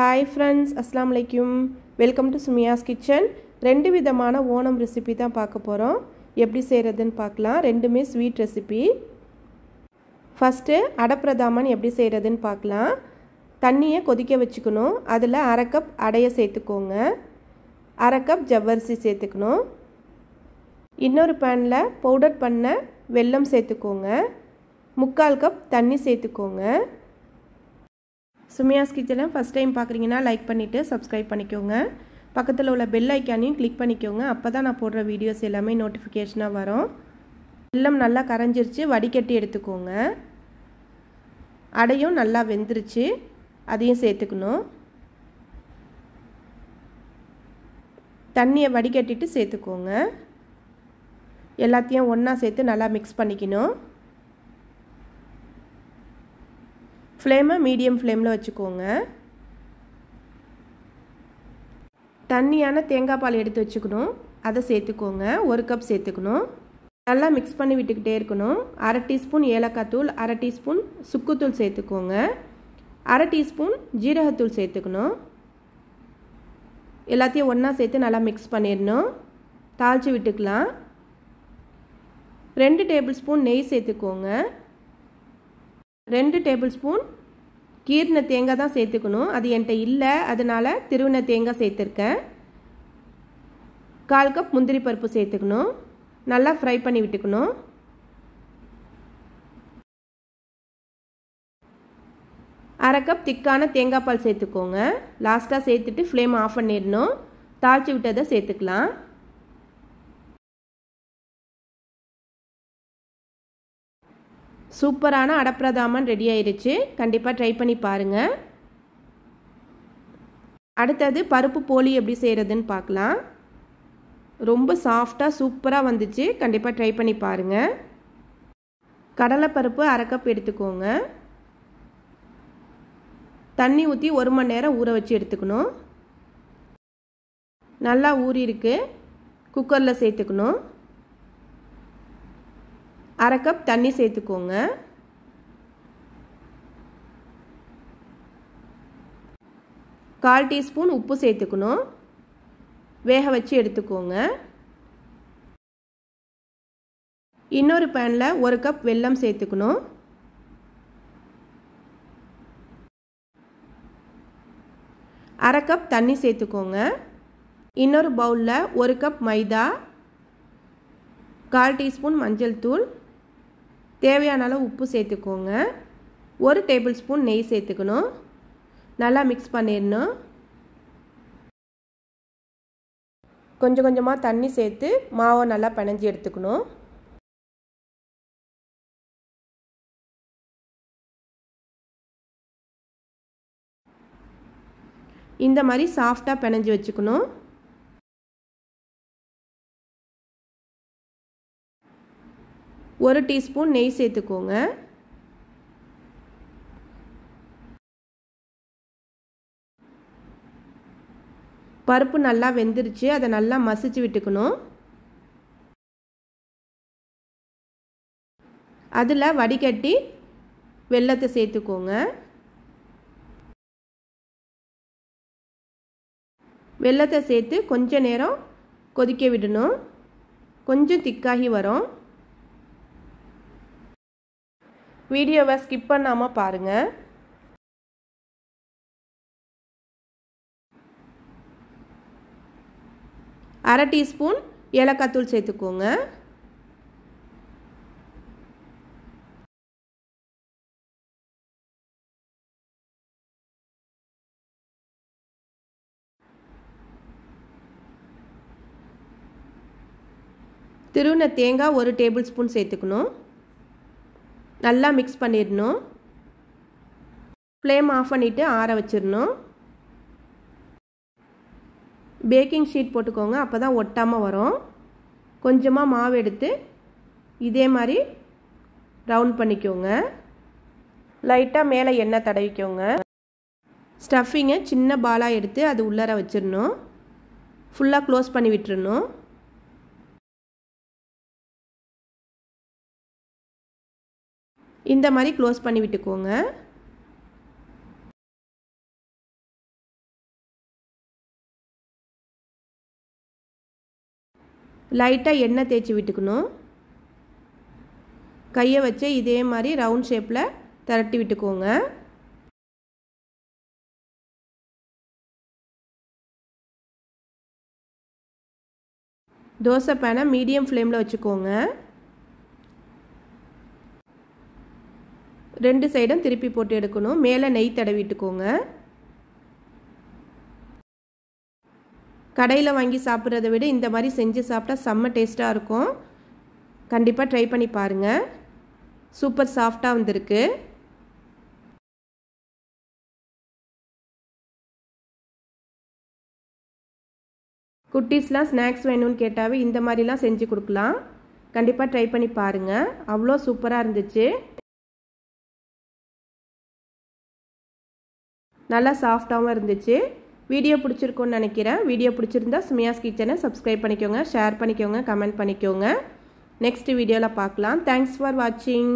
hi friends அஸ்லாம் வலைக்கும் welcome to Sumiya's kitchen ரெண்டு விதமான ஓணம் ரெசிபி தான் பார்க்க போகிறோம் எப்படி செய்கிறதுன்னு பார்க்கலாம் ரெண்டுமே ஸ்வீட் ரெசிபி ஃபஸ்ட்டு அடப்பிரதாமன் எப்படி செய்கிறதுன்னு பார்க்கலாம் தண்ணியை கொதிக்க வச்சுக்கணும் அதில் அரை கப் அடையை சேர்த்துக்கோங்க அரைக்கப் ஜவ்வரிசி சேர்த்துக்கணும் இன்னொரு பேனில் பவுடர் பண்ண வெல்லம் சேர்த்துக்கோங்க முக்கால் கப் தண்ணி சேர்த்துக்கோங்க சுமியாஸ் கிச்சனை ஃபஸ்ட் டைம் பார்க்குறீங்கன்னா லைக் பண்ணிவிட்டு சப்ஸ்கிரைப் பண்ணிக்கோங்க பக்கத்தில் உள்ள பெல் ஐக்கானையும் கிளிக் பண்ணிக்கோங்க அப்போ தான் நான் போடுற வீடியோஸ் எல்லாமே நோட்டிஃபிகேஷனாக வரும் வெல்லம் நல்லா கரைஞ்சிருச்சு வடிகட்டி எடுத்துக்கோங்க அடையும் நல்லா வெந்துருச்சு அதையும் சேர்த்துக்கணும் தண்ணியை வடிகட்டிட்டு சேர்த்துக்கோங்க எல்லாத்தையும் ஒன்றா சேர்த்து நல்லா மிக்ஸ் பண்ணிக்கணும் ஃப்ளேமை மீடியம் ஃப்ளேமில் வச்சுக்கோங்க தண்ணியான தேங்காய் பால் எடுத்து வச்சுக்கணும் அதை சேர்த்துக்கோங்க ஒரு கப் சேர்த்துக்கணும் நல்லா மிக்ஸ் பண்ணி விட்டுக்கிட்டே இருக்கணும் அரை டீஸ்பூன் ஏலக்காய் தூள் அரை டீஸ்பூன் சுக்குத்தூள் சேர்த்துக்கோங்க அரை டீஸ்பூன் ஜீரகத்தூள் சேர்த்துக்கணும் எல்லாத்தையும் ஒன்றா சேர்த்து நல்லா மிக்ஸ் பண்ணிடணும் தாளித்து விட்டுக்கலாம் ரெண்டு டேபிள் ஸ்பூன் நெய் சேர்த்துக்கோங்க ரெண்டு டேபிள் ஸ்பூன் கீர்ன தேங்காய் தான் சேர்த்துக்கணும் அது என்கிட்ட இல்லை அதனால் திருவின தேங்காய் சேர்த்துருக்கேன் கால் கப் முந்திரி பருப்பு சேர்த்துக்கணும் நல்லா ஃப்ரை பண்ணி விட்டுக்கணும் அரை கப் திக்கான தேங்காய் பால் சேர்த்துக்கோங்க லாஸ்ட்டாக சேர்த்துட்டு ஃப்ளேம் ஆஃப் பண்ணிடணும் தாழ்ச்சி விட்டதை சேர்த்துக்கலாம் சூப்பரான அடப்பிரதாமன் ரெடி ஆயிடுச்சு கண்டிப்பாக ட்ரை பண்ணி பாருங்கள் அடுத்தது பருப்பு போலி எப்படி செய்கிறதுன்னு பார்க்கலாம் ரொம்ப சாஃப்டாக சூப்பராக வந்துச்சு கண்டிப்பாக ட்ரை பண்ணி பாருங்கள் கடலைப்பருப்பு அரைக்கப் எடுத்துக்கோங்க தண்ணி ஊற்றி ஒரு மணி நேரம் ஊற வச்சு எடுத்துக்கணும் நல்லா ஊறியிருக்கு குக்கரில் சேர்த்துக்கணும் அரை கப் தண்ணி சேர்த்துக்கோங்க கால் டீஸ்பூன் உப்பு சேர்த்துக்கணும் வேக வச்சு எடுத்துக்கோங்க இன்னொரு பேனில் ஒரு கப் வெல்லம் சேர்த்துக்கணும் அரை கப் தண்ணி சேர்த்துக்கோங்க இன்னொரு பவுலில் ஒரு கப் மைதா கால் டீஸ்பூன் மஞ்சள் தூள் தேவையான அளவு உப்பு சேர்த்துக்கோங்க ஒரு டேபிள் ஸ்பூன் நெய் சேர்த்துக்கணும் நல்லா மிக்ஸ் பண்ணிடணும் கொஞ்சம் கொஞ்சமாக தண்ணி சேர்த்து மாவை நல்லா பிணைஞ்சி எடுத்துக்கணும் இந்த மாதிரி சாஃப்டாக பிணைஞ்சி வச்சுக்கணும் ஒரு டீஸ்பூன் நெய் சேர்த்துக்கோங்க பருப்பு நல்லா வெந்துருச்சு அதை நல்லா மசிச்சு விட்டுக்கணும் அதில் வடிகட்டி வெள்ளத்தை சேர்த்துக்கோங்க வெள்ளத்தை சேர்த்து கொஞ்ச நேரம் கொதிக்க விடணும் கொஞ்சம் திக்காகி வரும் வீடியோவை ஸ்கிப் பண்ணாமல் பாருங்கள் அரை டீஸ்பூன் ஏலக்காத்தூள் சேர்த்துக்கோங்க திருவண்ண தேங்காய் ஒரு டேபிள் ஸ்பூன் சேர்த்துக்கணும் நல்லா மிக்ஸ் பண்ணிடணும் ஃப்ளேம் ஆஃப் பண்ணிவிட்டு ஆற வச்சிடணும் பேக்கிங் ஷீட் போட்டுக்கோங்க அப்போ தான் ஒட்டாமல் வரும் கொஞ்சமாக மாவு எடுத்து இதே மாதிரி ரவுண்ட் பண்ணிக்கோங்க லைட்டாக மேலே எண்ணெய் தடவிக்கோங்க ஸ்டஃபிங்கை சின்ன பாலாக எடுத்து அது உள்ளார வச்சிடணும் ஃபுல்லாக க்ளோஸ் பண்ணி விட்டுருணும் இந்த மாதிரி க்ளோஸ் பண்ணி விட்டுக்கோங்க லைட்டாக எண்ணெய் தேய்ச்சி விட்டுக்கணும் கையை வச்சு இதே மாதிரி ரவுண்ட் ஷேப்பில் திரட்டி விட்டுக்கோங்க தோசை பேனை மீடியம் ஃப்ளேமில் வச்சுக்கோங்க ரெண்டு சைடும் திருப்பி போட்டு எடுக்கணும் மேலே நெய் தடவிட்டுக்கோங்க கடையில் வாங்கி சாப்பிட்றத விட இந்த மாதிரி செஞ்சு சாப்பிட்டா செம்ம டேஸ்ட்டாக இருக்கும் கண்டிப்பாக ட்ரை பண்ணி பாருங்கள் சூப்பர் சாஃப்டாக வந்திருக்கு குட்டீஸ்லாம் ஸ்நாக்ஸ் வேணும்னு கேட்டாவே இந்த மாதிரிலாம் செஞ்சு கொடுக்கலாம் கண்டிப்பாக ட்ரை பண்ணி பாருங்கள் அவ்வளோ சூப்பராக இருந்துச்சு நல்லா சாஃப்டாகவும் இருந்துச்சு வீடியோ பிடிச்சிருக்குன்னு நினைக்கிறேன் வீடியோ பிடிச்சிருந்தா சுமியாஸ் கிச்சனை சப்ஸ்கிரைப் பண்ணிக்கோங்க ஷேர் பண்ணிக்கோங்க கமெண்ட் பண்ணிக்கோங்க நெக்ஸ்ட் வீடியோவில் பார்க்கலாம் தேங்க்ஸ் ஃபார் வாட்சிங்